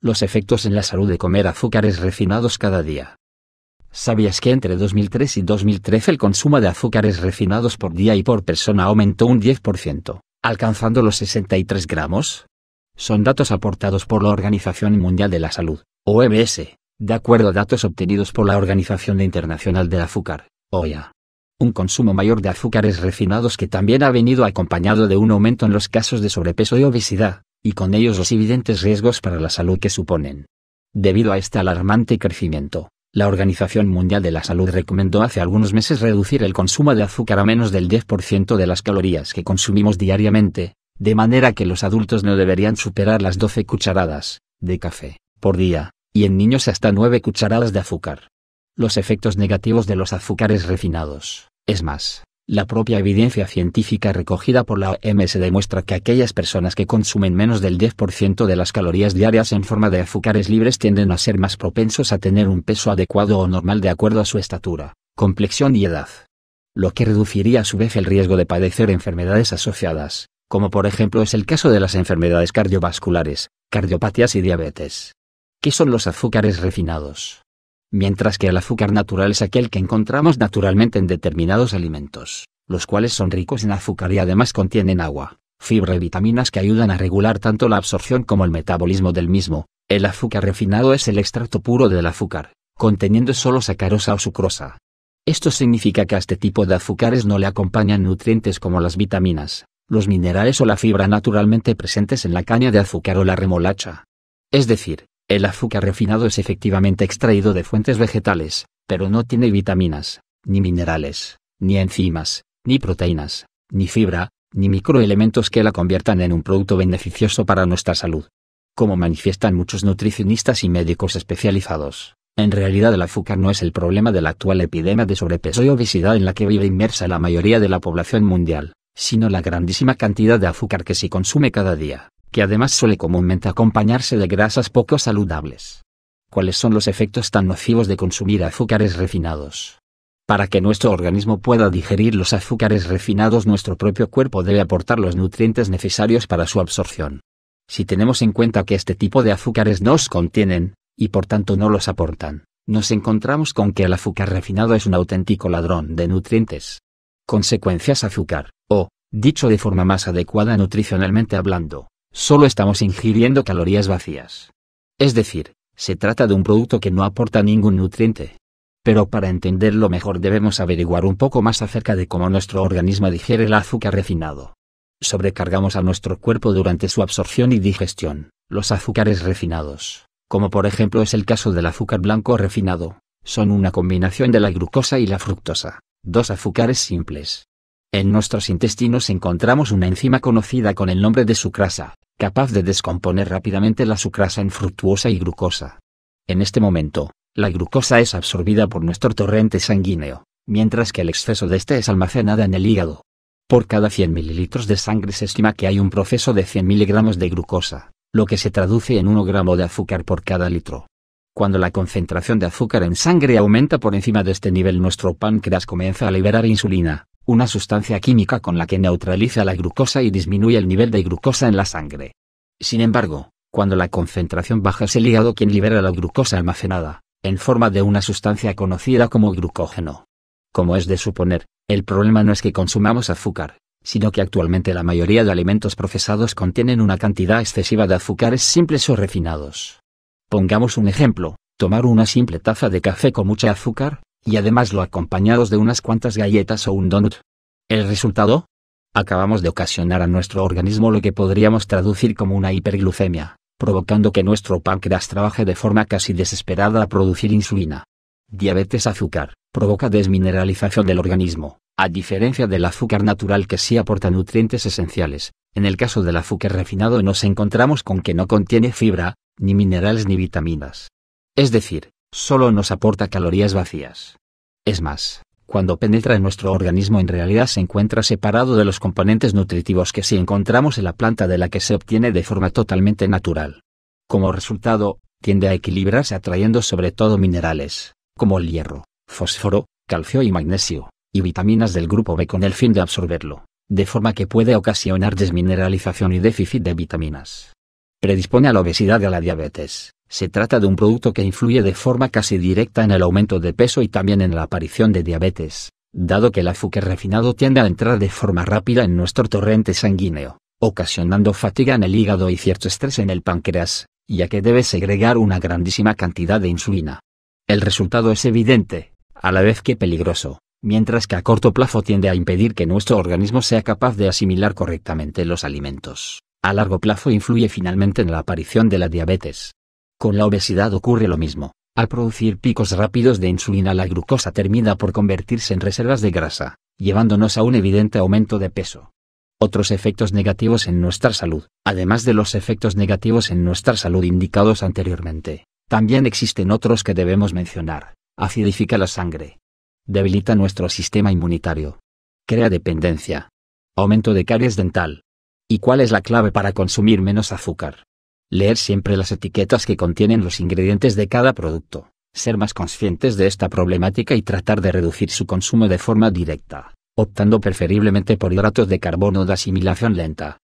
los efectos en la salud de comer azúcares refinados cada día. ¿Sabías que entre 2003 y 2013 el consumo de azúcares refinados por día y por persona aumentó un 10%, alcanzando los 63 gramos? Son datos aportados por la Organización Mundial de la Salud, OMS, de acuerdo a datos obtenidos por la Organización Internacional del Azúcar, OIA. Un consumo mayor de azúcares refinados que también ha venido acompañado de un aumento en los casos de sobrepeso y obesidad, y con ellos los evidentes riesgos para la salud que suponen. Debido a este alarmante crecimiento, la Organización Mundial de la Salud recomendó hace algunos meses reducir el consumo de azúcar a menos del 10% de las calorías que consumimos diariamente, de manera que los adultos no deberían superar las 12 cucharadas de café por día, y en niños hasta 9 cucharadas de azúcar. Los efectos negativos de los azúcares refinados, es más, la propia evidencia científica recogida por la OMS demuestra que aquellas personas que consumen menos del 10% de las calorías diarias en forma de azúcares libres tienden a ser más propensos a tener un peso adecuado o normal de acuerdo a su estatura, complexión y edad. Lo que reduciría a su vez el riesgo de padecer enfermedades asociadas, como por ejemplo es el caso de las enfermedades cardiovasculares, cardiopatías y diabetes. ¿Qué son los azúcares refinados? mientras que el azúcar natural es aquel que encontramos naturalmente en determinados alimentos, los cuales son ricos en azúcar y además contienen agua, fibra y vitaminas que ayudan a regular tanto la absorción como el metabolismo del mismo. El azúcar refinado es el extracto puro del azúcar, conteniendo solo sacarosa o sucrosa. Esto significa que a este tipo de azúcares no le acompañan nutrientes como las vitaminas, los minerales o la fibra naturalmente presentes en la caña de azúcar o la remolacha. Es decir, el azúcar refinado es efectivamente extraído de fuentes vegetales, pero no tiene vitaminas, ni minerales, ni enzimas, ni proteínas, ni fibra, ni microelementos que la conviertan en un producto beneficioso para nuestra salud. Como manifiestan muchos nutricionistas y médicos especializados, en realidad el azúcar no es el problema de la actual epidemia de sobrepeso y obesidad en la que vive inmersa la mayoría de la población mundial, sino la grandísima cantidad de azúcar que se consume cada día que además suele comúnmente acompañarse de grasas poco saludables. ¿Cuáles son los efectos tan nocivos de consumir azúcares refinados? Para que nuestro organismo pueda digerir los azúcares refinados, nuestro propio cuerpo debe aportar los nutrientes necesarios para su absorción. Si tenemos en cuenta que este tipo de azúcares no los contienen, y por tanto no los aportan, nos encontramos con que el azúcar refinado es un auténtico ladrón de nutrientes. Consecuencias azúcar, o, dicho de forma más adecuada nutricionalmente hablando, solo estamos ingiriendo calorías vacías. Es decir, se trata de un producto que no aporta ningún nutriente. Pero para entenderlo mejor debemos averiguar un poco más acerca de cómo nuestro organismo digiere el azúcar refinado. Sobrecargamos a nuestro cuerpo durante su absorción y digestión, los azúcares refinados, como por ejemplo es el caso del azúcar blanco refinado, son una combinación de la glucosa y la fructosa, dos azúcares simples, en nuestros intestinos encontramos una enzima conocida con el nombre de sucrasa, capaz de descomponer rápidamente la sucrasa en fructuosa y glucosa. En este momento, la glucosa es absorbida por nuestro torrente sanguíneo, mientras que el exceso de este es almacenada en el hígado. Por cada 100 mililitros de sangre se estima que hay un proceso de 100 miligramos de glucosa, lo que se traduce en 1 gramo de azúcar por cada litro. Cuando la concentración de azúcar en sangre aumenta por encima de este nivel nuestro páncreas comienza a liberar insulina, una sustancia química con la que neutraliza la glucosa y disminuye el nivel de glucosa en la sangre. Sin embargo, cuando la concentración baja es el hígado quien libera la glucosa almacenada, en forma de una sustancia conocida como glucógeno. Como es de suponer, el problema no es que consumamos azúcar, sino que actualmente la mayoría de alimentos procesados contienen una cantidad excesiva de azúcares simples o refinados. Pongamos un ejemplo, tomar una simple taza de café con mucha azúcar, y además lo acompañados de unas cuantas galletas o un donut. ¿El resultado? Acabamos de ocasionar a nuestro organismo lo que podríamos traducir como una hiperglucemia, provocando que nuestro páncreas trabaje de forma casi desesperada a producir insulina. Diabetes azúcar, provoca desmineralización del organismo, a diferencia del azúcar natural que sí aporta nutrientes esenciales, en el caso del azúcar refinado nos encontramos con que no contiene fibra, ni minerales ni vitaminas. Es decir, solo nos aporta calorías vacías. Es más, cuando penetra en nuestro organismo en realidad se encuentra separado de los componentes nutritivos que si encontramos en la planta de la que se obtiene de forma totalmente natural. Como resultado, tiende a equilibrarse atrayendo sobre todo minerales, como el hierro, fósforo, calcio y magnesio, y vitaminas del grupo B con el fin de absorberlo, de forma que puede ocasionar desmineralización y déficit de vitaminas. Predispone a la obesidad y a la diabetes. Se trata de un producto que influye de forma casi directa en el aumento de peso y también en la aparición de diabetes, dado que el azúcar refinado tiende a entrar de forma rápida en nuestro torrente sanguíneo, ocasionando fatiga en el hígado y cierto estrés en el páncreas, ya que debe segregar una grandísima cantidad de insulina. El resultado es evidente, a la vez que peligroso, mientras que a corto plazo tiende a impedir que nuestro organismo sea capaz de asimilar correctamente los alimentos. A largo plazo influye finalmente en la aparición de la diabetes, con la obesidad ocurre lo mismo. Al producir picos rápidos de insulina la glucosa termina por convertirse en reservas de grasa, llevándonos a un evidente aumento de peso. Otros efectos negativos en nuestra salud, además de los efectos negativos en nuestra salud indicados anteriormente, también existen otros que debemos mencionar. Acidifica la sangre. Debilita nuestro sistema inmunitario. Crea dependencia. Aumento de caries dental. ¿Y cuál es la clave para consumir menos azúcar? Leer siempre las etiquetas que contienen los ingredientes de cada producto. Ser más conscientes de esta problemática y tratar de reducir su consumo de forma directa, optando preferiblemente por hidratos de carbono de asimilación lenta.